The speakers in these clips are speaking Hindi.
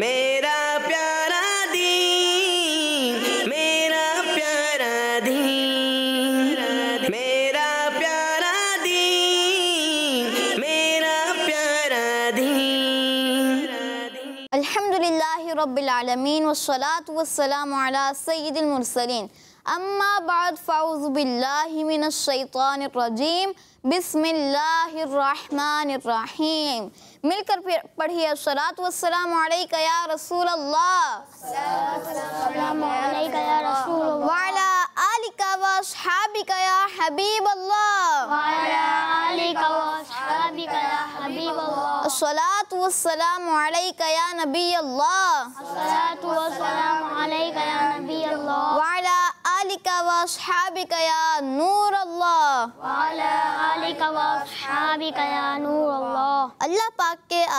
الحمد لله رب العالمين والصلاة والسلام على سيد المرسلين अम्मा बाद फ़ाउज़बिल्लाशैतानरजीम बिसमीम मिलकर पढ़िए सलात वसलाम या रसूल वाला आलिका वसहाबिका या हबीब अल्लाह सलात वसलाम या नबी अल्लाह वाला आलिका वासहाबिका या नूर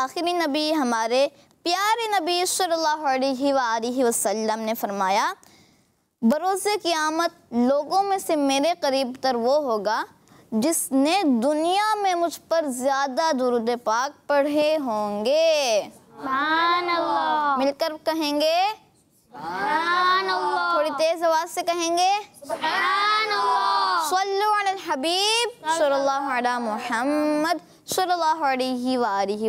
आखिरी नबी हमारे प्यारे नबी सल्लल्लाहु अलैहि ने फरमाया बरोज़ क़यामत लोगों में से मेरे करीब तर वो होगा जिसने दुनिया में मुझ पर ज़्यादा दुरुद पाक पढ़े होंगे मिलकर कहेंगे आवाज से कहेंगे हबीब मोहम्मद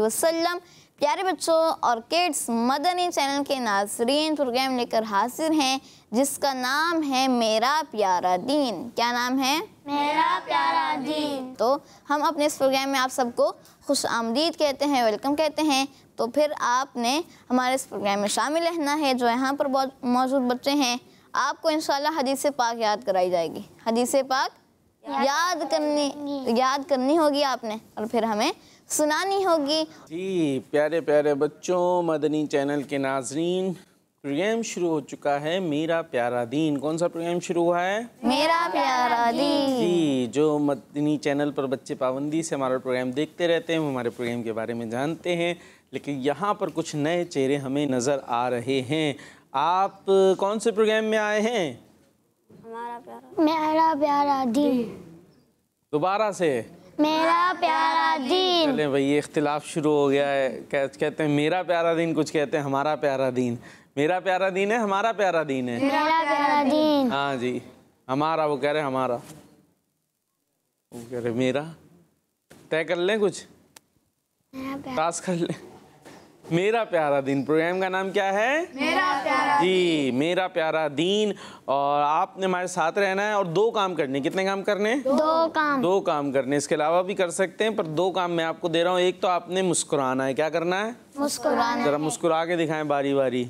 वसल्लम प्यारे बच्चों और किड्स मदनी चैनल के नाजरीन प्रोग्राम लेकर हाजिर हैं जिसका नाम है मेरा प्यारा दीन क्या नाम है मेरा प्यारा दीन तो हम अपने इस प्रोग्राम में आप सबको खुश आमदीद कहते हैं वेलकम कहते हैं तो फिर आपने हमारे इस प्रोग्राम में शामिल रहना है जो यहाँ पर बहुत मौजूद बच्चे हैं आपको इंशाल्लाह हदीस पाक याद कराई जाएगी हदीस पाक याद, याद करनी याद करनी होगी आपने और फिर हमें सुनानी होगी जी प्यारे प्यारे बच्चों मदनी चैनल के नाजरीन प्रोग्राम शुरू हो चुका है मेरा प्यारा दीन कौन सा प्रोग्राम शुरू हुआ है मेरा प्यारा दीन जी जो मदनी चैनल पर बच्चे पाबंदी से हमारा प्रोग्राम देखते रहते हैं हमारे प्रोग्राम के बारे में जानते हैं लेकिन यहाँ पर कुछ नए चेहरे हमें नज़र आ रहे हैं आप कौन से प्रोग्राम में आए हैं मेरा प्यारा दिन दोबारा से मेरा प्यारा दिन चले भाई इख्तिलाफ शुरू हो गया है कह, कहते हैं मेरा प्यारा दिन कुछ कहते हैं हमारा प्यारा दिन मेरा प्यारा दिन है हमारा प्यारा दिन है मेरा प्यारा दिन हाँ जी हमारा वो कह रहे हमारा वो कह रहे मेरा तय कर लें कुछ टास्क कर लें मेरा प्यारा दिन प्रोग्राम का नाम क्या है मेरा प्यारा जी मेरा प्यारा दिन और आपने हमारे साथ रहना है और दो काम करने कितने काम करने दो, काम दो काम करने इसके अलावा भी कर सकते हैं पर दो काम मैं आपको दे रहा हूँ एक तो आपने मुस्कुराना है क्या करना है मुस्कुराना जरा मुस्कुरा के दिखाए बारी बारी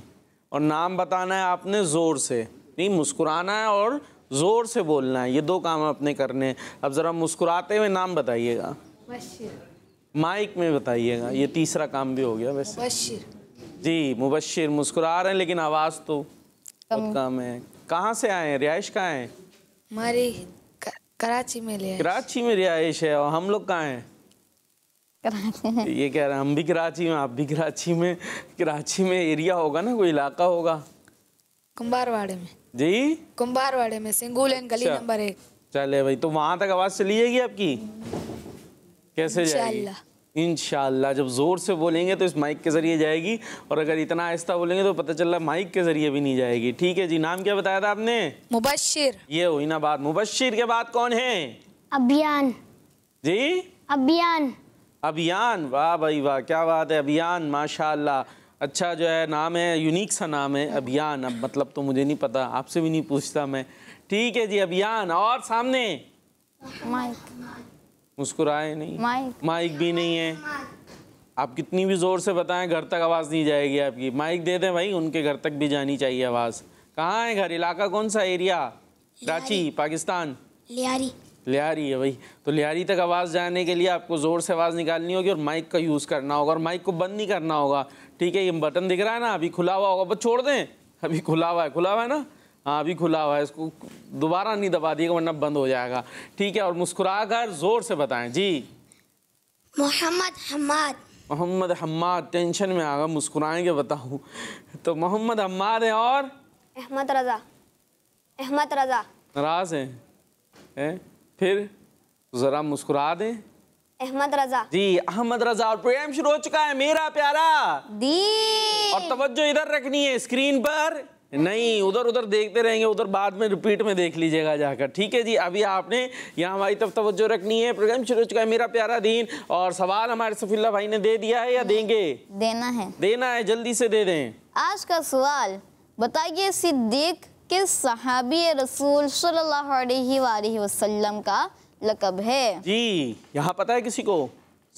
और नाम बताना है आपने ज़ोर से नहीं मुस्कुराना है और ज़ोर से बोलना है ये दो काम आपने करने अब ज़रा मुस्कुराते हुए नाम बताइएगा बशीर माइक में बताइएगा ये तीसरा काम भी हो गया वैसे मुबशिर जी मुबशिर मुस्कुरा रहे हैं लेकिन आवाज़ तो कम कम है कहाँ से आए हैं रिहाइश कहाँ है हमारी कराची में रिहाइश कराची में रिहाइश है और हम लोग कहाँ हैं ये कह रहे हैं हम भी कराची में आप भी कराची में कराची में एरिया होगा ना कोई इलाका होगा कुंभारवाड़े में जी कुंभारवाड़े में सिंगू लेन गली अच्छा। नंबर एक चले भाई तो वहाँ तक आवाज़ चली जाएगी आपकी कैसे जाएगी इनशाला जब ज़ोर से बोलेंगे तो इस माइक के ज़रिए जाएगी और अगर इतना आहिस्ता बोलेंगे तो पता चल रहा माइक के ज़रिए भी नहीं जाएगी ठीक है जी नाम क्या बताया था आपने मुबशिर ये हुई ना बात मुबशिर के बाद कौन है अभियान जी अभियान अभियान वाह भाई वाह क्या बात है अभियान माशाला अच्छा जो है नाम है यूनिक सा नाम है अभियान अब मतलब तो मुझे नहीं पता आपसे भी नहीं पूछता मैं ठीक है जी अभियान और सामने माइक मुस्कुराए नहीं माइक माइक भी नहीं है आप कितनी भी ज़ोर से बताएं घर तक आवाज़ नहीं जाएगी आपकी माइक दे दें भाई उनके घर तक भी जानी चाहिए आवाज़ कहाँ है घर इलाका कौन सा एरिया कराची पाकिस्तान लियारी लियारी है भाई तो लियारी तक आवाज़ जाने के लिए आपको ज़ोर से आवाज़ निकालनी होगी और माइक का यूज़ करना होगा और माइक को बंद नहीं करना होगा ठीक है ये बटन दिख रहा है ना अभी खुला हुआ होगा बस छोड़ दें अभी खुला हुआ है खुला हुआ है ना हाँ अभी खुला हुआ है इसको दोबारा नहीं दबा दिएगा वरना बंद हो जाएगा ठीक है और मुस्कुरा कर ज़ोर से बताएं जी मोहम्मद हमाद मोहम्मद हमाद टेंशन में आगा मुस्कुराएंगे बताऊँ तो मोहम्मद हमाद है और अहमद रज़ा अहमद रज़ा नाराज हैं है? फिर ज़रा मुस्कुरा दें अहमद रजा जी अहमद रजा और प्रोग्राम शुरू हो चुका है मेरा प्यारा दी और तवज्जो इधर रखनी है स्क्रीन पर नहीं उधर उधर देखते रहेंगे उधर बाद में रिपीट में देख लीजिएगा जाकर ठीक है जी अभी आपने यहाँ हमारी तरफ तवज्जो रखनी है प्रोग्राम शुरू हो चुका है मेरा प्यारा दीन और सवाल हमारे सफिल्ला भाई ने दे दिया है या देंगे देना है देना है जल्दी से दे दें आज का सवाल बताइए सिद्दीक किस सहाबी रसूल सल्लल्लाहु अलैहि वसल्लम का लकब है जी यहाँ पता है किसी को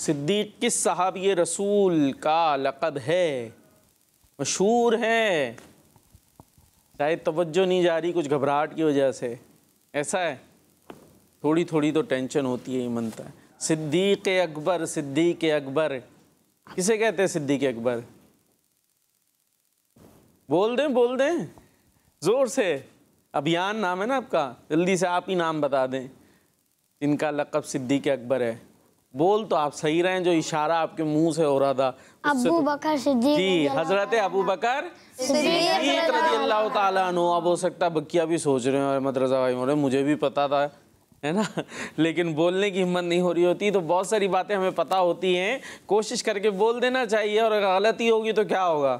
सिद्दीक किस सहाबी रसूल का लकब है मशहूर है शायद तवज्जो नहीं जा रही कुछ घबराहट की वजह से ऐसा है थोड़ी थोड़ी तो टेंशन होती है ये मनता है सिद्दीक अकबर सिद्दीक अकबर किसे कहते हैं सिद्दीक अकबर बोल दें बोल दें ज़ोर से अभियान नाम है ना आपका जल्दी से आप ही नाम बता दें इनका लकब सिद्दीक अकबर है बोल तो आप सही रहे हैं जो इशारा आपके मुंह से हो रहा था अबू तो- बकर सिद्दीक जी हजरत अबू बकर तो अब हो सकता है बकिया भी सोच रहे हैं अहमद रजा भाई मोरे मुझे भी पता था है ना लेकिन बोलने की हिम्मत नहीं हो रही होती तो बहुत सारी बातें हमें पता होती हैं कोशिश करके बोल देना चाहिए और अगर गलती होगी तो क्या होगा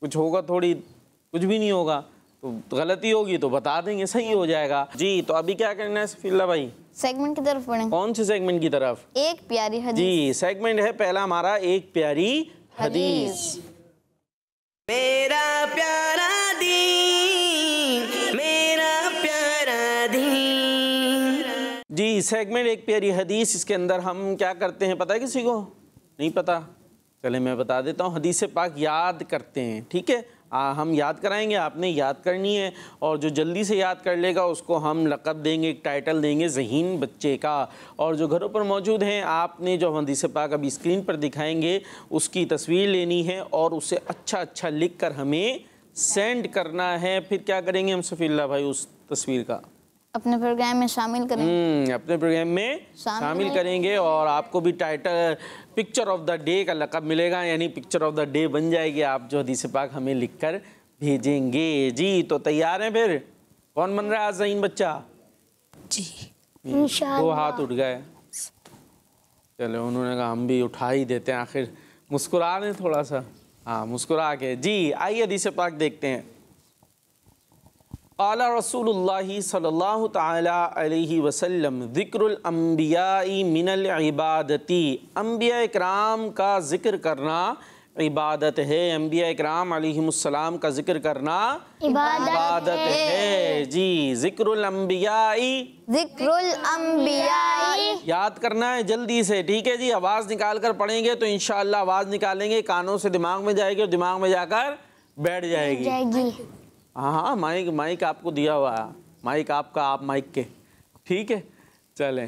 कुछ होगा थोड़ी कुछ भी नहीं होगा तो गलती होगी तो बता देंगे सही हो जाएगा जी तो अभी क्या करना है फिल्ला भाई सेगमेंट की तरफ बढ़े कौन से सेगमेंट की तरफ एक प्यारी हदीस जी सेगमेंट है पहला हमारा एक प्यारी हदीस, हदीस। मेरा प्यारा दीन मेरा प्यारा दीन जी सेगमेंट एक प्यारी हदीस इसके अंदर हम क्या करते हैं पता है किसी को नहीं पता चले मैं बता देता हूँ हदीस पाक याद करते हैं ठीक है आ, हम याद कराएंगे आपने याद करनी है और जो जल्दी से याद कर लेगा उसको हम लकब देंगे एक टाइटल देंगे जहीन बच्चे का और जो घरों पर मौजूद हैं आपने जो हम पाक अभी स्क्रीन पर दिखाएंगे उसकी तस्वीर लेनी है और उसे अच्छा अच्छा लिख कर हमें सेंड करना है फिर क्या करेंगे हम सफ़ील्ला भाई उस तस्वीर का अपने प्रोग्राम में शामिल करेंगे हम्म, अपने प्रोग्राम में शामिल करेंगे और आपको भी title picture of the day का लकब मिलेगा यानी पिक्चर ऑफ द डे बन जाएगी आप जो हदीस पाक हमें लिखकर भेजेंगे जी तो तैयार हैं फिर कौन बन रहा है जहीन बच्चा जी हम्म, दो हाथ उठ गए चलो उन्होंने कहा हम भी उठा ही देते हैं आखिर मुस्कुरा दें थोड़ा सा हाँ मुस्कुरा के जी आइए हदीस पाक देखते हैं आला रसूल सल्ला तसम ज़िक्रम्बियाई मिनल इबादती अम्बिया कराम का ज़िक्र करना इबादत है अम्बिया कराम का ज़िक्र करना इबादत है।, है जी ज़िक्रम्बियाई याद करना है जल्दी से ठीक है जी आवाज़ निकाल कर पढ़ेंगे तो इन आवाज़ निकालेंगे कानों से दिमाग में जाएगी और दिमाग में जाकर बैठ जाएगी, जाएगी। हाँ हाँ माइक माइक आपको दिया हुआ है माइक आपका आप माइक के ठीक है चलें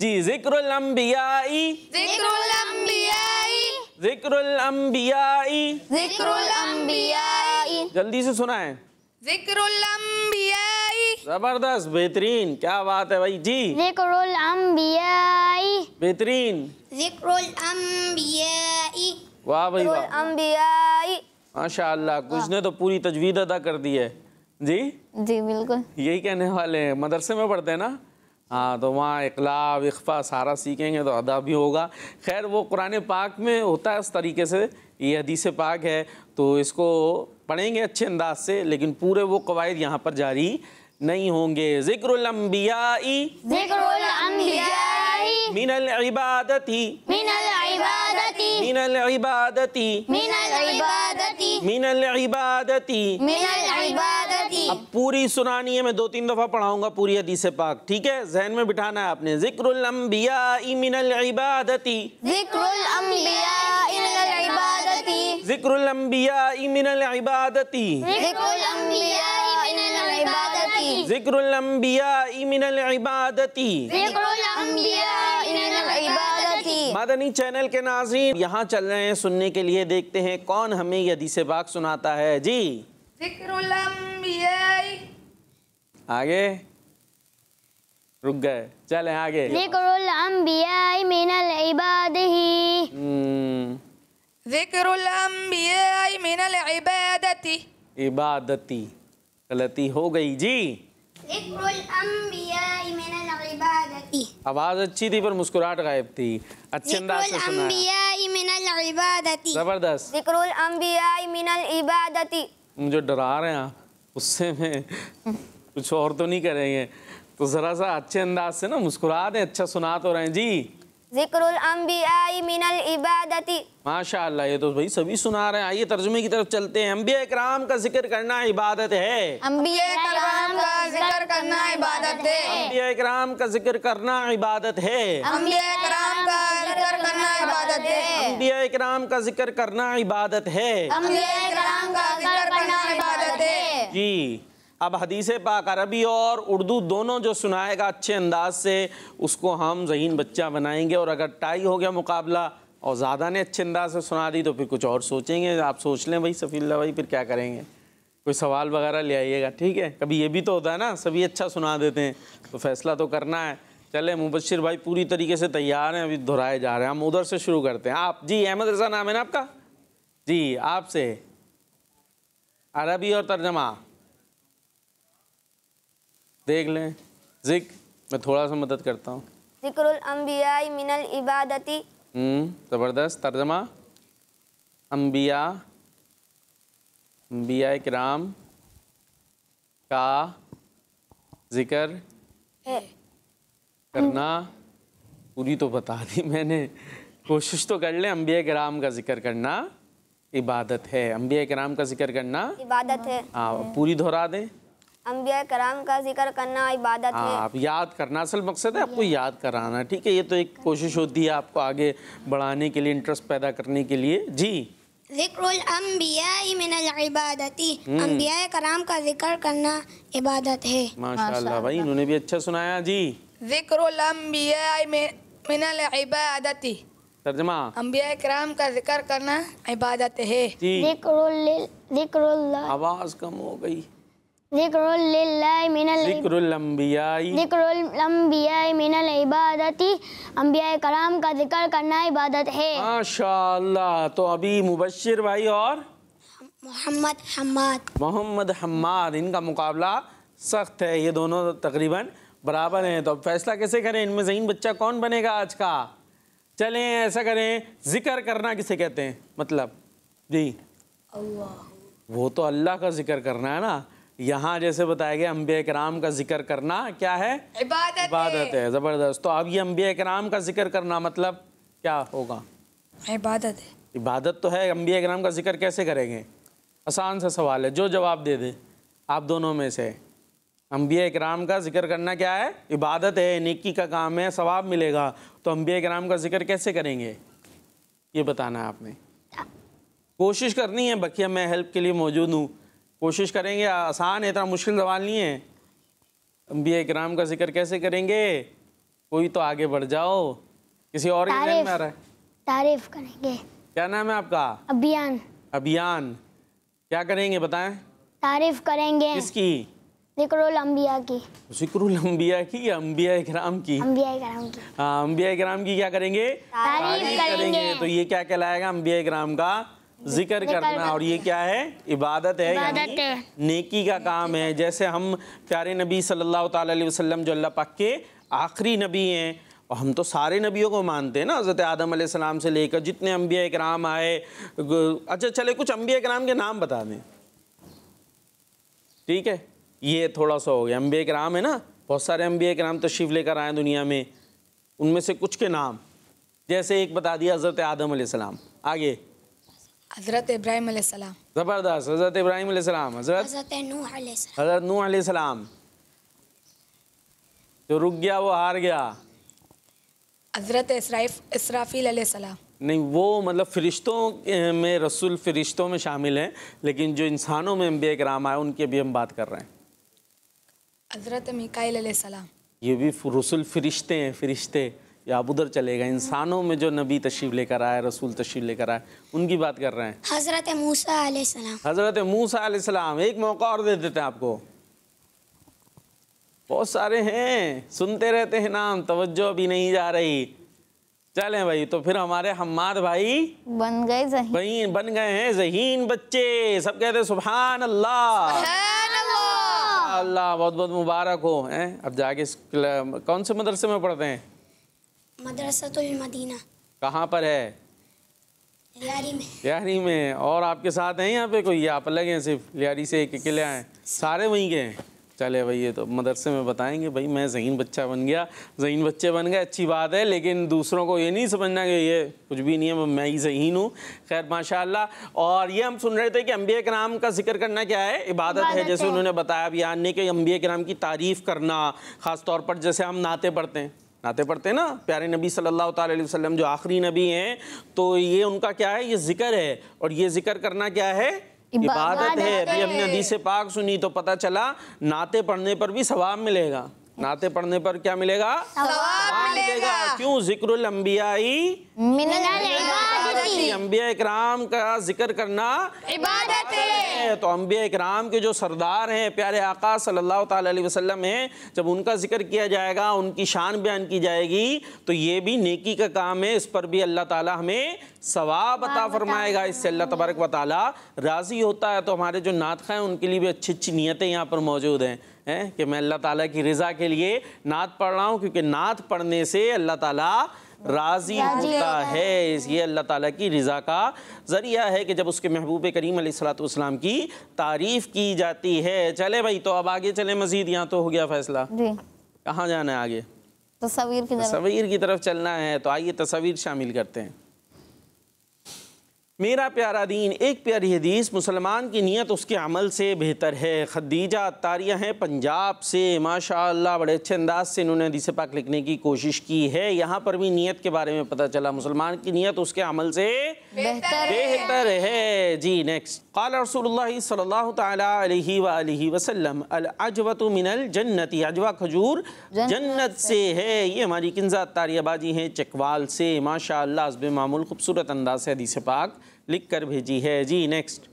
जी जिक्रुल अम्बियाई जिक्रुल अम्बियाई जिक्रुल अम्बियाई जिक्रुल अम्बियाई जल्दी से सुना है जिक्रुल अम्बियाई जबरदस्त बेहतरीन क्या बात है भाई जी जिक्रुल अम्बियाई बेहतरीन जिक्रुल अम्बियाई वाह भाई वाह अम्बियाई माशा कुछ ने तो पूरी तजवीज़ अदा कर दी है जी जी बिल्कुल यही कहने वाले हैं मदरसे में पढ़ते हैं ना हाँ तो वहाँ इकलाब इखफा सारा सीखेंगे तो अदा भी होगा खैर वो कुरान पाक में होता है उस तरीके से ये हदीस पाक है तो इसको पढ़ेंगे अच्छे अंदाज से लेकिन पूरे वो कवायद यहाँ पर जारी नहीं होंगे जिक्रम्बियाई मिनल इबादत ही من العبادة من العبادة من من अब पूरी सुनानी है मैं दो तीन दफ़ा पढ़ाऊंगा पूरी हदीस पाक ठीक है जहन में बिठाना है आपने जिक्रुल अम्बिया मिनल इबादती जिक्रुल अम्बिया मिनल इबादती जिक्रुल अम्बिया इबादती जिक्रुल इबादती जिक्रुल मिनल इबादती मदनी चैनल के नाजीन यहाँ चल रहे हैं सुनने के लिए देखते हैं कौन हमें यदि से बाग सुनाता है जी आगे रुक गए चले आगे हम्म। इबादती गलती हो गई जी आवाज अच्छी थी पर मुस्कुराहट गायब थी अच्छे जबरदस्त मुझे डरा रहे हैं उससे में कुछ और तो नहीं करेंगे तो ज़रा सा अच्छे अंदाज से ना मुस्कुरा दें अच्छा सुना तो रहे जी जिक्रुल मिनल इबादती माशाल्लाह ये तो भाई सभी सुना रहे हैं आइए तर्जुमे की तरफ चलते हैं अम्बिया कराम का जिक्र करना इबादत है अम्बिया कराम का जिक्र करना इबादत है अम्बिया कराम का जिक्र करना इबादत है अम्बिया कराम का जिक्र करना इबादत है अम्बिया कराम का जिक्र करना इबादत है अम्बिया कराम का जिक्र करना इबादत है जी अब हदीस पाक अरबी और उर्दू दोनों जो सुनाएगा अच्छे अंदाज से उसको हम जहीन बच्चा बनाएंगे और अगर टाई हो गया मुकाबला और ज़्यादा ने अच्छे अंदाज से सुना दी तो फिर कुछ और सोचेंगे आप सोच लें भाई सफ़ील्ला भाई फिर क्या करेंगे कोई सवाल वगैरह ले आइएगा ठीक है कभी ये भी तो होता है ना सभी अच्छा सुना देते हैं तो फैसला तो करना है चले मुबशर भाई पूरी तरीके से तैयार हैं अभी दोहराए जा रहे हैं हम उधर से शुरू करते हैं आप जी अहमद रजा नाम है ना आपका जी आपसे अरबी और तर्जमा देख लें जिक मैं थोड़ा सा मदद करता हूँ मिनल इबादती हम्म, ज़बरदस्त तर्जमा अम्बिया अम्बिया कराम का जिक्र करना पूरी तो बता दी मैंने कोशिश तो कर लें अम्बिया कराम का जिक्र करना इबादत है अम्बिया कराम का जिक्र करना इबादत है हाँ पूरी दोहरा दें अम्बिया कराम का जिक्र करना इबादत है हाँ, आप याद करना असल मकसद है आपको याद कराना ठीक है ये तो एक कोशिश होती है आपको आगे बढ़ाने के लिए इंटरेस्ट पैदा करने के लिए जी अम्बिया हम्म। कराम का जिक्र करना इबादत है माशाल्लाह भाई इन्होंने भी अच्छा सुनाया जी जिक्र इबादती तर्जमा अम्बिया कराम का जिक्र करना इबादत है आवाज़ कम हो गई कराम का जिक्र करना इबादत है माशा तो अभी मुबशर भाई और मोहम्मद हमाद मोहम्मद हमाद इनका मुकाबला सख्त है ये दोनों तकरीबन बराबर हैं तो फैसला कैसे करें इनमें जहीन बच्चा कौन बनेगा आज का चले ऐसा करें जिक्र करना किसे कहते हैं मतलब जी अल्लाह वो तो अल्लाह का जिक्र करना है ना यहाँ जैसे बताया गया अम्बे कराम का जिक्र करना क्या है इबादत इबादत है ज़बरदस्त तो अब ये अम्बे कराम का जिक्र करना मतलब क्या होगा इबादत है इबादत तो है अम्बिया कराम का जिक्र कैसे करेंगे आसान सा सवाल है जो जवाब दे दे आप दोनों में से अम्बिया कराम का जिक्र करना क्या है इबादत है निकी का काम है सवाब मिलेगा तो अम्बे कराम का जिक्र कैसे करेंगे ये बताना है आपने कोशिश करनी है बखिया मैं हेल्प के लिए मौजूद हूँ कोशिश करेंगे आसान है इतना मुश्किल सवाल नहीं है अम्बिया कराम का जिक्र कैसे करेंगे कोई तो आगे बढ़ जाओ किसी और के में आ रहा है तारीफ करेंगे क्या नाम है आपका अभियान अभियान क्या करेंगे बताएं तारीफ करेंगे इसकी जिक्रम्बिया की जिक्रम्बिया की या अम्बिया की अम्बिया की हाँ अम्बिया इक्राम की क्या करेंगे तारीफ, करेंगे।, करेंगे तो ये क्या कहलाएगा अम्बिया इक्राम का जिक्र करना और ये क्या है इबादत है इबादत है नेकी का काम है जैसे हम प्यारे नबी सल्लल्लाहु अलैहि वसल्लम जो अल्लाह पाक के आखिरी नबी हैं और हम तो सारे नबियों को मानते हैं ना हज़रत आदम सलाम से लेकर जितने अम्बिया कराम आए अच्छा चले कुछ अम्बिया कराम के नाम बता दें ठीक है ये थोड़ा सा हो गया अम्बिया कराम है ना बहुत सारे अम्बिया कराम तशरीफ़ लेकर आए दुनिया में उनमें से कुछ के नाम जैसे एक बता दिया हज़रत आदम सलाम आगे हज़रत इब्राहिम ज़बरदस्त हज़रत इब्राहिम हज़रत नूह अलैहिस्सलाम जो रुक गया वो हार गया हज़रत इसराफील अलैहिस्सलाम नहीं वो मतलब फ़रिश्तों में रसूल फ़रिश्तों में शामिल हैं लेकिन जो इंसानों में अम्बिया कराम आए उनके भी हम बात कर रहे हैं हज़रत मिकाईल अलैहिस्सलाम ये भी रसूल फ़रिश्ते हैं फ़रिश्ते या उधर चले गए इंसानों में जो नबी तशीफ लेकर आए रसूल तशीफ लेकर आए उनकी बात कर रहे हैं हज़रत मूसा हज़रत मूसा सलाम एक मौका और दे देते हैं आपको बहुत सारे हैं सुनते रहते हैं नाम तवज्जो अभी नहीं जा रही चलें भाई तो फिर हमारे हम्माद भाई बन गए भाई बन गए हैं जहीन बच्चे सब कहते सुबहान अल्लाह अल्लाह बहुत बहुत मुबारक हो हैं अब जाके कौन से मदरसे में पढ़ते हैं तो मदीना कहाँ पर है लियारी में लियारी में और आपके साथ हैं यहाँ पे कोई आप अलग हैं सिर्फ लियारी से एक अकेले आए सारे वहीं के हैं चले भाई ये तो मदरसे में बताएंगे भाई मैं जहीन बच्चा बन गया जहीन बच्चे बन गए अच्छी बात है लेकिन दूसरों को ये नहीं समझना कि ये कुछ भी नहीं है मैं ही जहीन हूँ खैर माशाल्लाह और ये हम सुन रहे थे कि अम्बिया नाम का जिक्र करना क्या है इबादत है जैसे उन्होंने बताया अभी आने के अम्बिया के नाम की तारीफ़ करना ख़ास तौर पर जैसे हम नाते पढ़ते हैं नाते पढ़ते ना प्यारे नबी सल्लल्लाहु अलैहि वसल्लम जो आखिरी नबी हैं तो ये उनका क्या है ये जिक्र है और ये जिक्र करना क्या है इबादत है अभी हमने हदीस पाक सुनी तो पता चला नाते पढ़ने पर भी सवाब मिलेगा नाते पढ़ने पर क्या मिलेगा सवाब मिलेगा क्यों जिक्र अम्बिया कराम का जिक्र करना इबादत है तो अम्बिया कराम के जो सरदार हैं प्यारे आका सल्लल्लाहु अलैहि वसल्लम हैं जब उनका जिक्र किया जाएगा उनकी शान बयान की जाएगी तो ये भी नेकी का काम है इस पर भी अल्लाह ताला हमें सवाब अता फरमाएगा इससे अल्लाह तबारक व ताली राज़ी होता है तो हमारे जो नातखा हैं उनके लिए भी अच्छी अच्छी नीयतें यहाँ पर मौजूद हैं कि मैं अल्लाह ताला की रज़ा के लिए नात पढ़ रहा हूँ क्योंकि नात पढ़ने से अल्लाह ताला राज़ी होता है ये अल्लाह ताला की रज़ा का ज़रिया है कि जब उसके महबूब करीम सलाम की तारीफ़ की जाती है चले भाई तो अब आगे चले मज़ीद यहाँ तो हो गया फ़ैसला कहाँ जाना है आगे तस्वीर की तस्वीर की तरफ चलना है तो आइए तस्वीर शामिल करते हैं मेरा प्यारा दीन एक प्यारी हदीस मुसलमान की नीयत उसके अमल से बेहतर है खदीजा अतारिया हैं पंजाब से माशा बड़े अच्छे अंदाज से इन्होंने हदीस पाक लिखने की कोशिश की है यहाँ पर भी नीयत के बारे में पता चला मुसलमान की नीयत उसके अमल से बेहतर, है।, है जी नेक्स्ट कल रसूल वसलम अजवत मिनल जन्नत अजवा खजूर जन्नत से है ये हमारी किन्जा तारियाबाजी हैं चकवाल से माशा हसब मामूल खूबसूरत अंदाज से हदीस पाक लिख कर भेजी है जी नेक्स्ट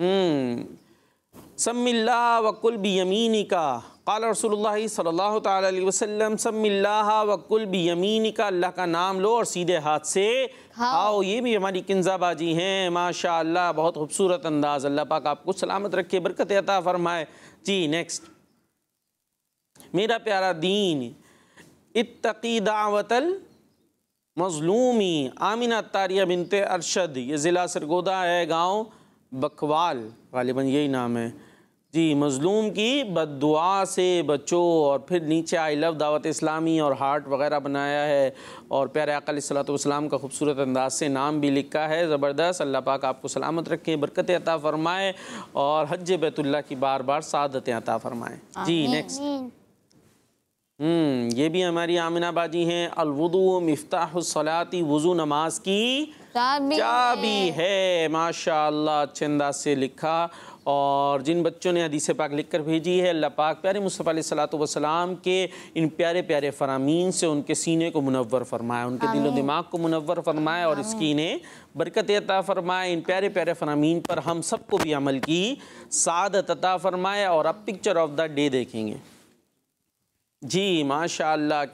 हम्म. सम्मिल्ला वकुल बी का काल रसोल्ला सल्ला तसम सम्मिल्ला वकुल बियमीनी का अल्लाह का नाम लो और सीधे हाथ से हाँ। आओ ये भी हमारी किंजाबाजी हैं माशा अल्लाह बहुत खूबसूरत अंदाज़ अल्लाह पाक आपको सलामत रखे बरकत अता फ़रमाए जी नेक्स्ट मेरा प्यारा दीन इतकी दावतल मजलूमी आमिना तारिया बिनते अरशद ये ज़िला सरगोदा है गांव बकवाल गालिबा यही नाम है जी मज़लूम की बद दुआ से बचो और फिर नीचे आई लव दावत इस्लामी और हार्ट वगैरह बनाया है और प्यारे अकल सलाम का खूबसूरत अंदाज से नाम भी लिखा है ज़बरदस्त अल्लाह पाक आपको सलामत रखे बरकत अता फ़रमाए और हज बैतुल्ला की बार बार सदतें अता फ़रमाएँ जी नेक्स्ट हम्म, ये भी हमारी आमिनाबाजी हैं अलवुदू सलाती वज़ू नमाज की चाबी है, है। माशा अच्छे अंदाज से लिखा और जिन बच्चों ने हदीस पाक लिख कर भेजी है अल्लाह पाक प्यारे मुस्तफ़ा वसलाम के इन प्यारे प्यारे फरामीन से उनके सीने को मुनवर फरमाए उनके दिलो दिमाग को मुनवर फरमाए और इसकी इन्हें बरकत अता फ़रमाए इन प्यारे प्यारे फरामीन पर हम सबको भी अमल की सादत अता फ़रमाए और अब पिक्चर ऑफ द डे देखेंगे जी माशाल्लाह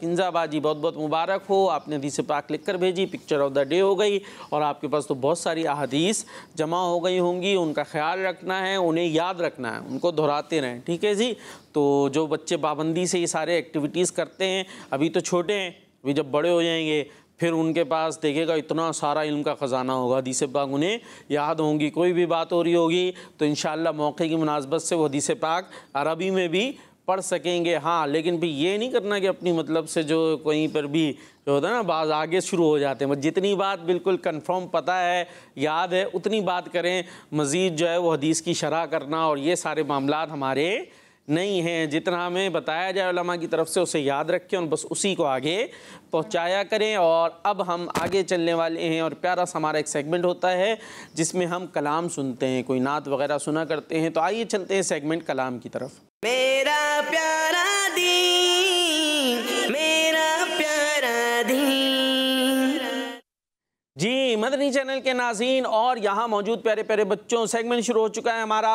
जी बहुत बहुत मुबारक हो आपने हदीस पाक लिख कर भेजी पिक्चर ऑफ द डे हो गई और आपके पास तो बहुत सारी अहदीस जमा हो गई होंगी उनका ख्याल रखना है उन्हें याद रखना है उनको दोहराते रहें ठीक है जी तो जो बच्चे पाबंदी से ये सारे एक्टिविटीज़ करते हैं अभी तो छोटे हैं अभी जब बड़े हो जाएंगे फिर उनके पास देखेगा इतना सारा इल्म का ख़जाना होगा हदीस पाक उन्हें याद होंगी कोई भी बात हो रही होगी तो इन मौके की मुनासबत से वो हदीस पाक अरबी में भी पढ़ सकेंगे हाँ लेकिन भी ये नहीं करना कि अपनी मतलब से जो कहीं पर भी जो होता है ना बाज आगे शुरू हो जाते हैं जितनी बात बिल्कुल कंफर्म पता है याद है उतनी बात करें मज़ीद जो है वो हदीस की शरह करना और ये सारे मामला हमारे नहीं है जितना हमें बताया जाए उलमा की तरफ से उसे याद रखें और बस उसी को आगे पहुंचाया करें और अब हम आगे चलने वाले हैं और प्यारा सा हमारा एक सेगमेंट होता है जिसमें हम कलाम सुनते हैं कोई नात वगैरह सुना करते हैं तो आइए चलते हैं सेगमेंट कलाम की तरफ मेरा प्यारा दी मेरा प्यारा दी जी मदनी चैनल के नाजीन और यहाँ मौजूद प्यारे प्यारे बच्चों सेगमेंट शुरू हो चुका है हमारा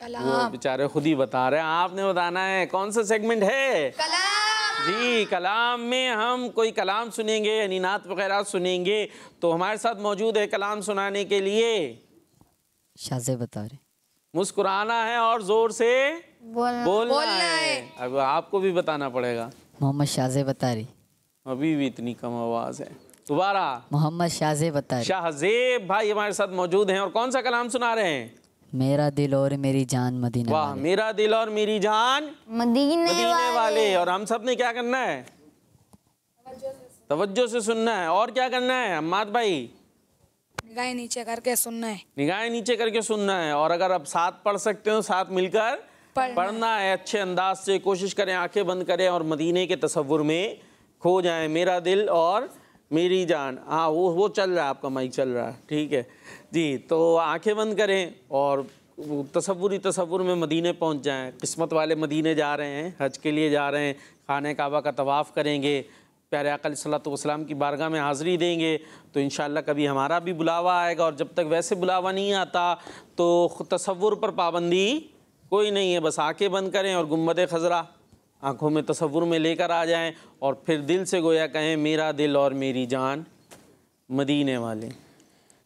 कलाम बेचारे खुद ही बता रहे हैं आपने बताना है कौन सा सेगमेंट है कलाम जी कलाम में हम कोई कलाम सुनेंगे यानी वगैरह सुनेंगे तो हमारे साथ मौजूद है कलाम सुनाने के लिए शाजे बता रहे मुस्कुराना है और जोर से बोलना, बोलना, बोलना है।, है अब आपको भी बताना पड़ेगा मोहम्मद शाहजे बता रही अभी भी इतनी कम आवाज है दोबारा मोहम्मद शाहजे बता शाहजेब भाई हमारे साथ मौजूद हैं और कौन सा कलाम सुना रहे हैं मेरा दिल और मेरी जान मदीना वाह मेरा दिल और मेरी जान मदीने, मदीने वाले।, वाले और हम सब ने क्या करना है तवज्जो से सुनना है और क्या करना है अम्माद भाई निगाहें नीचे करके सुनना है निगाहें नीचे करके सुनना है और अगर आप साथ पढ़ सकते हो साथ मिलकर पढ़ना, पढ़ना है अच्छे अंदाज से कोशिश करें आंखें बंद करें और मदीने के तस्वुर में खो जाए मेरा दिल और मेरी जान हाँ वो वो चल रहा है आपका माइक चल रहा है ठीक है जी तो आंखें बंद करें और तस्वुरी तस्वुर में मदीने पहुंच जाएं किस्मत वाले मदीने जा रहे हैं हज के लिए जा रहे हैं खान काबा का तवाफ़ करेंगे प्यारे अकल सलाम की बारगाह में हाज़री देंगे तो इन कभी हमारा भी बुलावा आएगा और जब तक वैसे बुलावा नहीं आता तो तस्वुर पर पाबंदी कोई नहीं है बस आँखें बंद करें और गुम्बद खजरा आँखों में तस्वुर में लेकर आ जाएँ और फिर दिल से गोया कहें मेरा दिल और मेरी जान मदीने वाले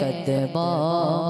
कदमों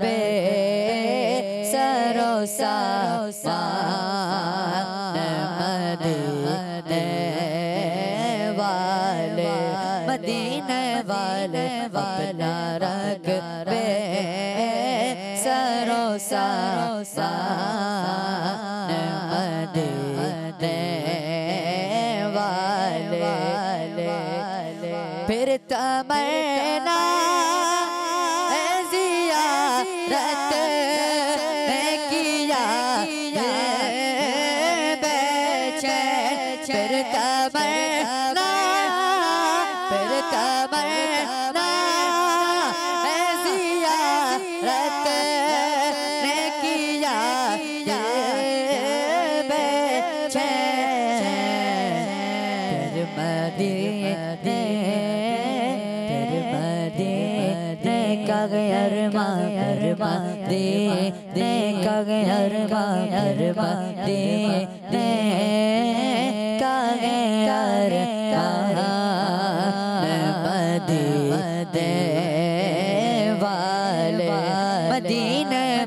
be sarosa madine wale madine wale apna rakh be sarosa karvate ne kare kare kare badi de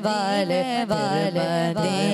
vale badi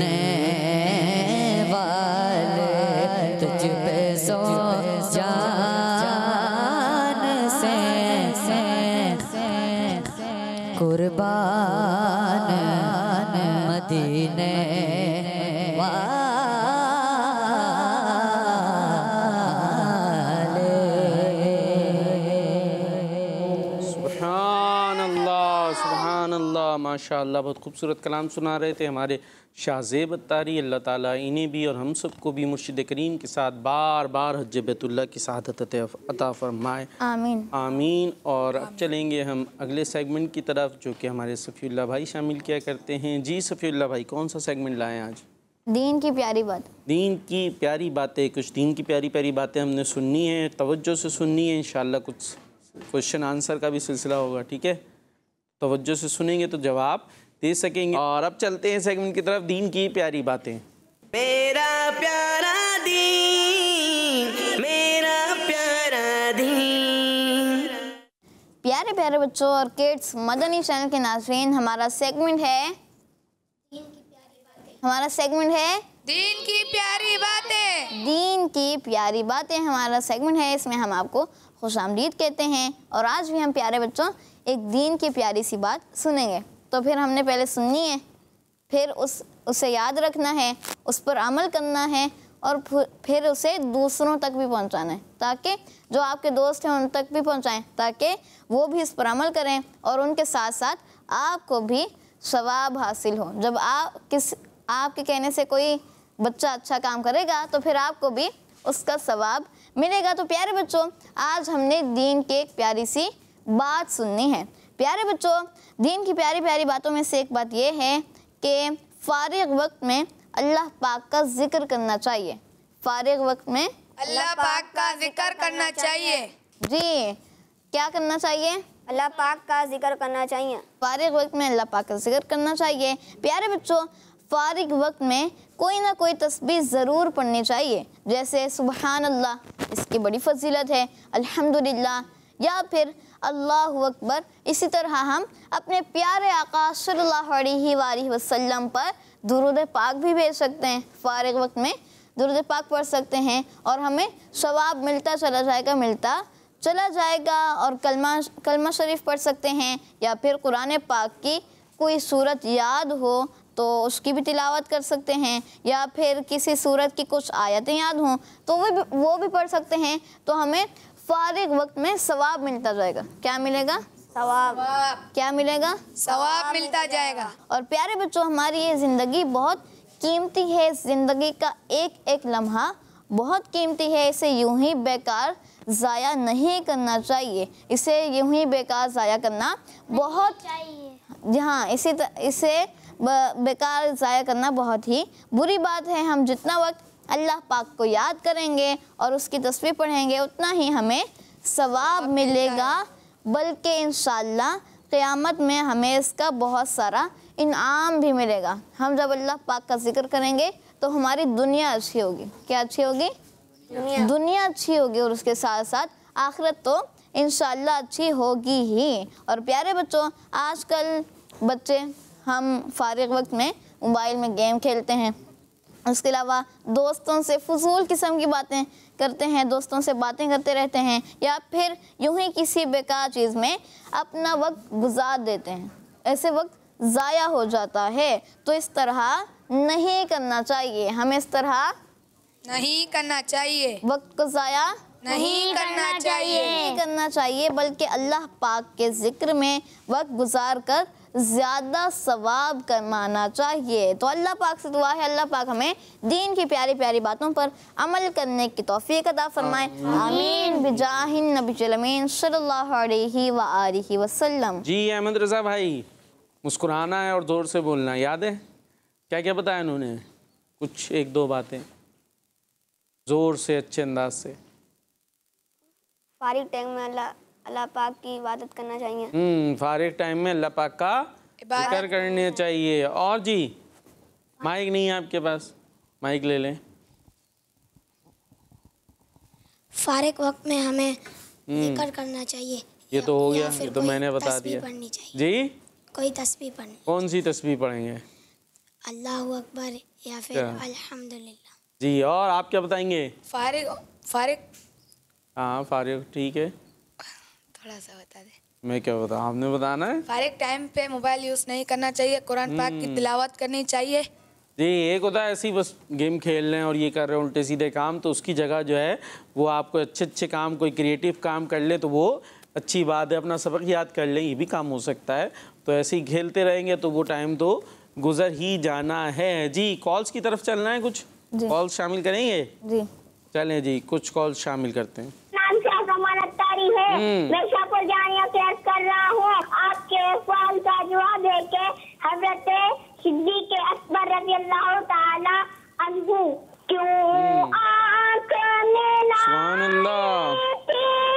Yeah. ताला बहुत खूबसूरत कलाम सुना रहे थे हमारे शाहजेब अतारी अल्लाह ताला इन्हें भी और हम सब को भी मुर्शद करीम के साथ बार बार हज बैतुल्ला की शहादत अता फरमाए आमीन आमीन और अब चलेंगे हम अगले सेगमेंट की तरफ जो कि हमारे सफ़ील्ला भाई शामिल किया करते हैं जी सफ़ील्ला भाई कौन सा सेगमेंट लाए आज दीन की प्यारी बात दीन की प्यारी बातें कुछ दीन की प्यारी प्यारी बातें हमने सुननी है तवज्जो से सुननी है इन कुछ क्वेश्चन आंसर का भी सिलसिला होगा ठीक है तवज्जो से सुनेंगे तो जवाब दे सकेंगे और अब चलते हैं सेगमेंट की तरफ दीन की प्यारी बातें मेरा प्यारा दीन मेरा प्यारा दीन प्यारे प्यारे बच्चों और किड्स मदनी चैनल के नाजरीन हमारा सेगमेंट है हमारा सेगमेंट है दीन की प्यारी बातें दीन की प्यारी बातें हमारा सेगमेंट है इसमें हम आपको खुश कहते हैं और आज भी हम प्यारे बच्चों एक दीन की प्यारी सी बात सुनेंगे तो फिर हमने पहले सुननी है फिर उस उसे याद रखना है उस पर अमल करना है और फिर उसे दूसरों तक भी पहुंचाना है ताकि जो आपके दोस्त हैं उन तक भी पहुंचाएं ताकि वो भी इस पर अमल करें और उनके साथ साथ आपको भी सवाब हासिल हो जब आप किस आपके कहने से कोई बच्चा अच्छा काम करेगा तो फिर आपको भी उसका सवाब मिलेगा तो प्यारे बच्चों आज हमने दीन की एक प्यारी सी बात सुननी है प्यारे बच्चों दीन की प्यारी प्यारी बातों में से एक बात यह है कि फारग वक्त में अल्लाह पाक का जिक्र करना चाहिए फारग वक्त में अल्लाह पाक का जिक्र करना चाहिए जी क्या करना चाहिए अल्लाह पाक का जिक्र करना चाहिए फारग वक्त में अल्लाह पाक का जिक्र करना चाहिए प्यारे बच्चों फारग वक्त में कोई ना कोई तस्बीह ज़रूर पढ़नी चाहिए जैसे सुबहान अल्लाह इसकी बड़ी फजीलत है अल्हम्दुलिल्लाह या फिर अल्लाह अकबर इसी तरह हम अपने प्यारे आका सल्लल्लाहु अलैहि वसल्लम पर दुरुद पाक भी भेज सकते हैं फारग वक्त में दुरुद पाक पढ़ सकते हैं और हमें सवाब मिलता चला जाएगा मिलता चला जाएगा और कलमा कलमा शरीफ पढ़ सकते हैं या फिर कुरान पाक की कोई सूरत याद हो तो उसकी भी तिलावत कर सकते हैं या फिर किसी सूरत की कुछ आयतें याद हों तो वो भी वो भी पढ़ सकते हैं तो हमें फारिग वक्त में सवाब मिलता जाएगा क्या मिलेगा सवाब क्या मिलेगा सवाब मिलता जाएगा और प्यारे बच्चों हमारी ये ज़िंदगी बहुत कीमती है ज़िंदगी का एक एक लम्हा बहुत कीमती है इसे यूं ही बेकार ज़ाया नहीं करना चाहिए इसे यूं ही बेकार ज़ाया करना बहुत चाहिए हाँ इसी इसे बेकार ज़ाया करना बहुत ही बुरी बात है हम जितना वक्त अल्लाह पाक को याद करेंगे और उसकी तस्वीर पढ़ेंगे उतना ही हमें सवाब मिलेगा बल्कि इन श्यामत में हमें इसका बहुत सारा इनाम भी मिलेगा हम जब अल्लाह पाक का जिक्र करेंगे तो हमारी दुनिया अच्छी होगी क्या अच्छी होगी दुनिया, दुनिया अच्छी होगी और उसके साथ साथ आखिरत तो इन अच्छी होगी ही और प्यारे बच्चों आजकल बच्चे हम फारग वक्त में मोबाइल में गेम खेलते हैं उसके अलावा दोस्तों से फजूल किस्म की बातें करते हैं दोस्तों से बातें करते रहते हैं या फिर यूं ही किसी बेकार चीज़ में अपना वक्त गुजार देते हैं ऐसे वक्त ज़ाया हो जाता है तो इस तरह नहीं करना चाहिए हमें इस तरह नहीं करना चाहिए वक्त को ज़ाया नहीं, नहीं करना चाहिए नहीं करना चाहिए बल्कि अल्लाह पाक के ज़िक्र में वक्त गुजार कर ज़्यादा सवाब कमाना चाहिए तो अल्लाह पाक से दुआ है अल्लाह पाक हमें दीन की प्यारी प्यारी बातों पर अमल करने की तोफ़ी अदा फरमाए आमीन बिजाहिन नबीमीन सल्लल्लाहु अलैहि वसल्लम जी अहमद रज़ा भाई मुस्कुराना है और ज़ोर से बोलना है याद है क्या क्या बताया उन्होंने कुछ एक दो बातें ज़ोर से अच्छे अंदाज से फारिक टैंक में अल्लाह अल्लाह पाक की इबादत करना चाहिए हम्म, फारिग टाइम में अल्लाह पाक का जिक्र करने चाहिए और जी माइक नहीं है आपके पास माइक ले लें फारिग वक्त में हमें हम्म। जिक्र करना चाहिए ये तो हो गया ये तो मैंने बता दिया जी कोई तस्वीर पढ़नी कौन सी तस्वीर पढ़ेंगे अल्लाह अकबर या फिर अल्हम्दुलिल्लाह जी और आप क्या बताएंगे फारिग फारिग हाँ फारिग ठीक है थोड़ा सा बता दे मैं क्या बताऊँ हमने बताना है एक टाइम पे मोबाइल यूज नहीं करना चाहिए कुरान पाक की हम्म। तिलावत करनी चाहिए जी एक होता है ऐसी बस गेम खेल रहे हैं और ये कर रहे हैं उल्टे सीधे काम तो उसकी जगह जो है वो आपको अच्छे अच्छे काम कोई क्रिएटिव काम कर ले तो वो अच्छी बात है अपना सबक याद कर लें ये भी काम हो सकता है तो ऐसे ही खेलते रहेंगे तो वो टाइम तो गुजर ही जाना है जी कॉल्स की तरफ चलना है कुछ कॉल्स शामिल करेंगे जी चलें जी कुछ कॉल्स शामिल करते हैं रही है हम्म। मैं शाहपुर शाहपुरजानिया पेश कर रहा हूँ आपके सवाल का जवाब दे के हजरत सिद्दी के अकबर रजी अल्लाह ताला क्यों हम्म। आंख में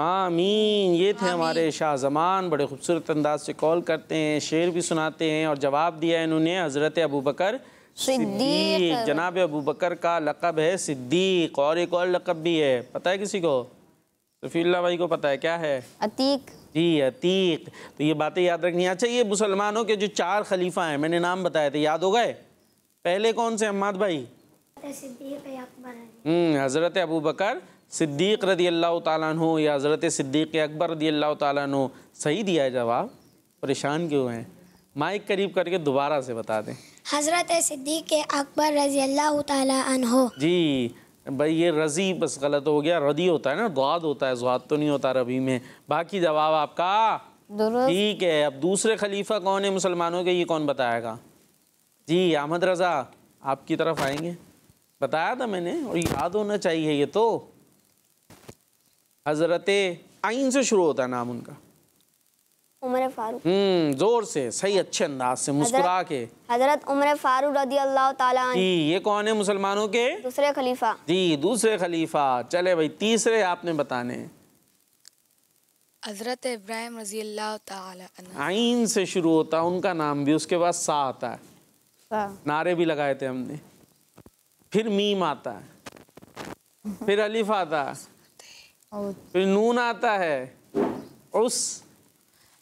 आमीन ये थे हमारे शाह जमान बड़े खूबसूरत अंदाज से कॉल करते हैं शेर भी सुनाते हैं और जवाब दिया इन्होंने हज़रत अबू बकर सिद्दीक जनाब अबू बकर का लकब है सिद्दीक और एक और लकब भी है पता है किसी को सफ़ील्ला भाई को पता है क्या है अतीक जी अतीक तो ये बातें याद रखनी अच्छा ये मुसलमानों के जो चार खलीफा हैं मैंने नाम बताए थे याद हो गए पहले कौन से अम्माद भाई हम्म हज़रत अबू बकर सिद्दीक़ रदी अल्लाह तु या हज़रत सिद्दीक़ अकबर रदी अल्लाह तु सही दिया है जवाब परेशान क्यों हैं माइक करीब करके दोबारा से बता दें हज़रत सिद्दीक़ अकबर रजी अल्लाह तु जी भाई ये रज़ी बस गलत हो गया रदी होता है ना दुआद होता है जुआद तो नहीं होता रबी में बाकी जवाब आपका ठीक है अब दूसरे खलीफा कौन है मुसलमानों के ये कौन बताएगा जी अहमद रज़ा आपकी तरफ आएंगे बताया था मैंने और याद होना चाहिए ये तो हज़रत आइन से शुरू होता है नाम उनका उमर फारूक हम्म जोर से सही अच्छे अंदाज से मुस्कुरा के हजरत उमर फारूक रजी अल्लाह ताला जी ये कौन है मुसलमानों के दूसरे खलीफा जी दूसरे खलीफा चले भाई तीसरे आपने बताने हजरत इब्राहिम रजी अल्लाह ताला आइन से शुरू होता उनका नाम भी उसके बाद सा आता है नारे भी लगाए थे हमने फिर मीम आता है फिर अलीफ आता है फिर नून आता है उस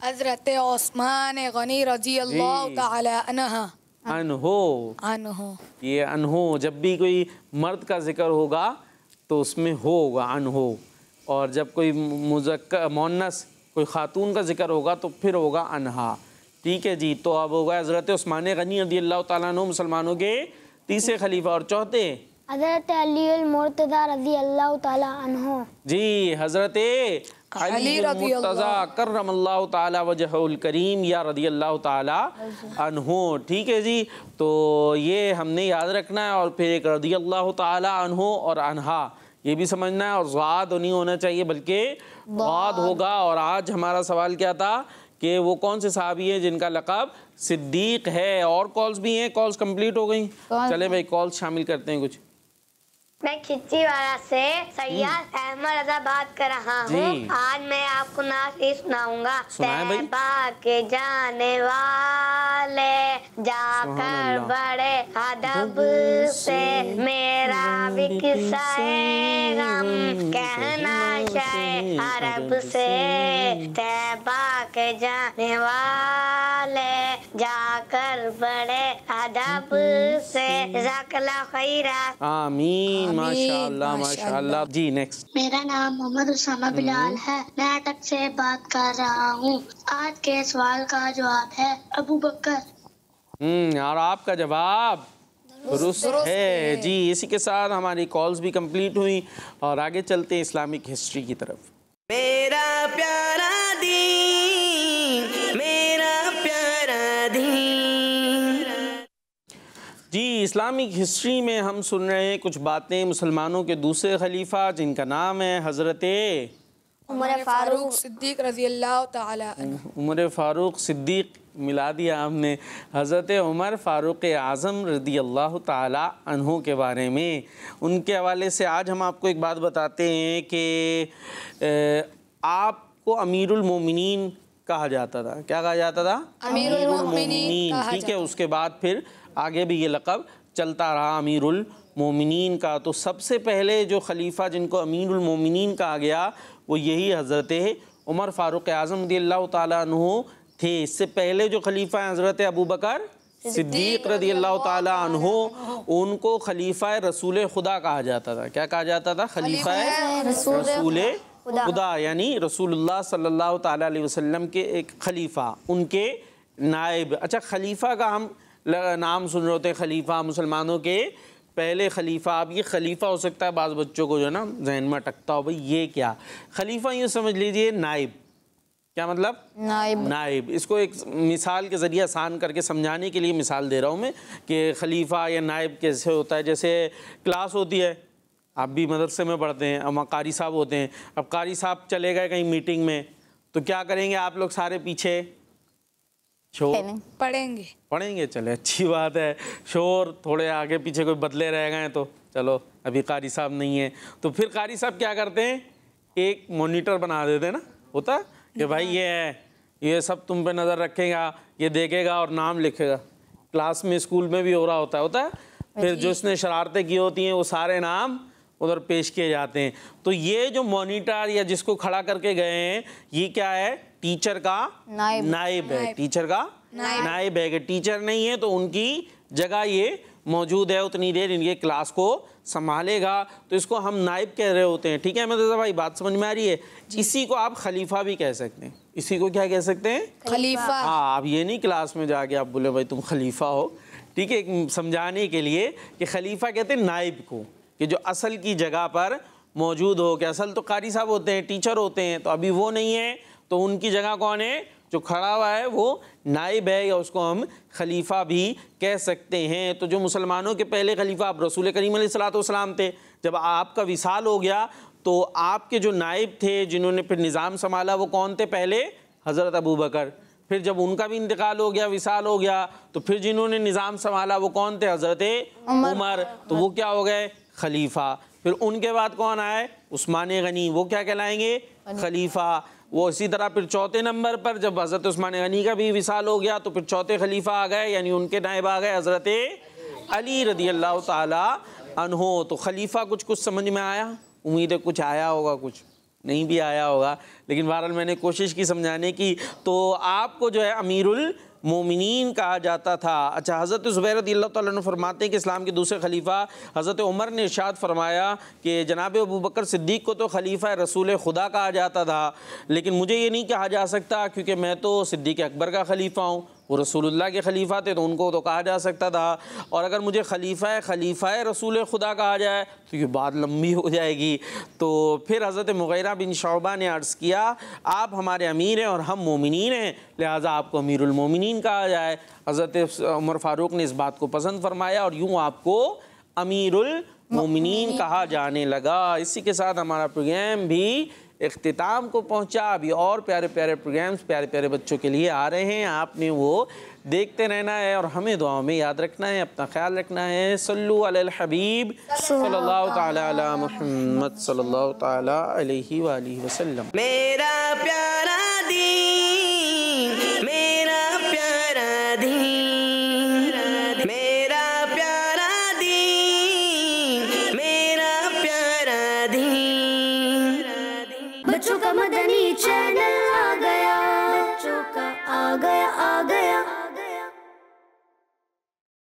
हजरत ओस्मान गनी रजी अल्लाह तआला अनहा अनहो अनहो ये अनहो जब भी कोई मर्द का जिक्र होगा तो उसमें हो होगा अनहो और जब कोई मुजक मोनस कोई ख़ातून का जिक्र होगा तो फिर होगा अनहा ठीक है जी तो अब होगा हज़रत उस्मान गनी रजी अल्लाह तुम मुसलमानों के तीसरे खलीफा और चौथे हजरत अली अल मुर्तजा रजी अल्लाह तआला अनहु जी हजरत अली रजी मुर्तजा करम अल्लाह तआला वजहुल करीम या रजी अल्लाह तआला अनहु ठीक है जी तो ये हमने याद रखना है और फिर एक रजी अल्लाह तआला अनहु और अनहा ये भी समझना है और ज़ाद नहीं होना चाहिए बल्कि वाद होगा और आज हमारा सवाल क्या था कि वो कौन से साहबी हैं जिनका लकब सिद्दीक है और कॉल्स भी हैं कॉल्स कंप्लीट हो गई चले भाई कॉल्स शामिल करते हैं कुछ मैं वाला से सैयद अहमद रजा बात कर रहा हूँ आज मैं आपको नाच ये सुनाऊंगा तैबा के जाने वाले जाकर बड़े अदब से मेरा भी गम कहना चाहे अरब से तैबा के जाने वाले जाकर बड़े अदब हम्म, हम्म, से हम्म। जकला खैरा आमीन माशाल्लाह माशाल्लाह जी नेक्स्ट मेरा नाम मोहम्मद उसामा बिलाल है मैं अटक से बात कर रहा हूँ आज के सवाल का जवाब है अबू बकर हम्म और आपका जवाब दुरुस्त है जी इसी के साथ हमारी कॉल्स भी कंप्लीट हुई और आगे चलते हैं इस्लामिक हिस्ट्री की तरफ मेरा प्यारा दीन मेरा जी इस्लामिक हिस्ट्री में हम सुन रहे हैं कुछ बातें मुसलमानों के दूसरे खलीफा जिनका नाम है हज़रत उमर फारूक सिद्दीक रजी अल्लाह उमर फ़ारूक सिद्दीक मिला दिया हमने हज़रत उमर फ़ारूक आज़म रज़ी अल्लाह तहों के बारे में उनके हवाले से आज हम आपको एक बात बताते हैं कि आपको अमीरमिन कहा जाता था क्या कहा जाता था अमीरमिन ठीक है उसके बाद फिर आगे भी ये लक़ब चलता रहा अमीरुल मोमिनीन का तो सबसे पहले जो खलीफा जिनको अमीरुल मोमिनीन कहा गया वो यही हज़रत उमर फ़ारूक़ आज़म रदी अल्लाह तु थे इससे पहले जो खलीफा हैं हज़रत अबू बकर सिद्दीक रदी अल्लाह तहो उनको खलीफा रसूल खुदा कहा जाता था क्या कहा जाता था खलीफा रसूल खुदा यानी रसूल सल्ला वसलम के एक खलीफा उनके नायब अच्छा खलीफा का हम नाम सुन रहे होते हैं खलीफा मुसलमानों के पहले खलीफा आप ये खलीफा हो सकता है बाज़ बच्चों को जो है ना जहन में अटकता हो भाई ये क्या खलीफा यूँ समझ लीजिए नाइब क्या मतलब नाइब नाइब इसको एक मिसाल के ज़रिए आसान करके समझाने के लिए मिसाल दे रहा हूँ मैं कि खलीफा या नाइब कैसे होता है जैसे क्लास होती है आप भी मदरसे में पढ़ते हैं अब वहाँ कारी साहब होते हैं अब कारी साहब चले गए कहीं मीटिंग में तो क्या करेंगे आप लोग सारे पीछे शोर पढ़ेंगे पढ़ेंगे चले अच्छी बात है शोर थोड़े आगे पीछे कोई बदले रह गए तो चलो अभी कारी साहब नहीं है तो फिर कारी साहब क्या करते हैं एक मोनिटर बना देते ना होता कि भाई हाँ। ये है ये सब तुम पे नज़र रखेगा ये देखेगा और नाम लिखेगा क्लास में स्कूल में भी हो रहा होता है होता है फिर जो उसने शरारतें की होती हैं वो सारे नाम उधर पेश किए जाते हैं तो ये जो मॉनिटर या जिसको खड़ा करके गए हैं ये क्या है टीचर का नायब है टीचर का नायब है कि टीचर नहीं है तो उनकी जगह ये मौजूद है उतनी देर इनके क्लास को संभालेगा तो इसको हम नायब कह रहे होते हैं ठीक है मतलब भाई बात समझ में आ रही है इसी को आप खलीफा भी कह सकते हैं इसी को क्या कह सकते हैं खलीफा हाँ आप ये नहीं क्लास में जाके आप बोले भाई तुम खलीफा हो ठीक है समझाने के लिए कि खलीफा कहते हैं नायब को कि जो असल की जगह पर मौजूद हो कि असल तो कारी साहब होते हैं टीचर होते हैं तो अभी वो नहीं है तो उनकी जगह कौन है जो खड़ा हुआ है वो नाइब है या उसको हम खलीफा भी कह सकते हैं तो जो मुसलमानों के पहले खलीफा आप रसूल करीम सलाम थे जब आपका विसाल हो गया तो आपके जो नाइब थे जिन्होंने फिर निज़ाम संभाला वो कौन थे पहले हज़रत अबू बकर फिर जब उनका भी इंतकाल हो गया विशाल हो गया तो फिर जिन्होंने निज़ाम संभाला वो कौन थे हज़रत उमर तो वो क्या हो गए खलीफा फिर उनके बाद कौन आए उस्मान गनी वो क्या कहलाएंगे खलीफा वो इसी तरह फिर चौथे नंबर पर जब हज़रत उस्मान गनी का भी विसाल हो गया तो फिर चौथे खलीफा आ गए यानी उनके नायब आ गए हज़रत अली रदी अल्लाह तहो तो खलीफा कुछ कुछ समझ में आया उम्मीद है कुछ आया होगा कुछ नहीं भी आया होगा लेकिन बहरहाल मैंने कोशिश की समझाने की तो आपको जो है अमीरुल मोमिन कहा जाता था अच्छा हज़रत ज़ुबैर अल्लाह फरमाते हैं कि इस्लाम के दूसरे खलीफा हज़रत उमर ने इर्शाद फरमाया कि जनाब अबू बकर सिद्दीक को तो खलीफा रसूल खुदा कहा जाता था लेकिन मुझे ये नहीं कहा जा सकता क्योंकि मैं तो सिद्दीक अकबर का खलीफा हूँ वो रसूलुल्लाह के खलीफा थे तो उनको तो कहा जा सकता था और अगर मुझे खलीफा है खलीफा है रसूल खुदा कहा जाए तो ये बात लंबी हो जाएगी तो फिर हज़रत मुगैरा बिन शोबा ने अर्ज़ किया आप हमारे अमीर हैं और हम मोमिन हैं लिहाजा आपको अमीरमिन कहा जाए हज़रत उमर फ़ारूक ने इस बात को पसंद फरमाया और यूँ आपको अमीरमिन कहा जाने लगा इसी के साथ हमारा प्रोग्राम भी अख्ताम को पहुंचा अभी और प्यारे प्यारे प्रोग्राम्स प्यारे प्यारे बच्चों के लिए आ रहे हैं आपने वो देखते रहना है और हमें दुआओं में याद रखना है अपना ख्याल रखना है सल्लु अल हबीब सल्लल्लाहु ताला मोहम्मद सल्लल्लाहु ताला अलैहि वसल्लम मेरा प्यारा दी मेरा प्यारा दी मदनी चैनल आ गया बच्चों का आ गया आ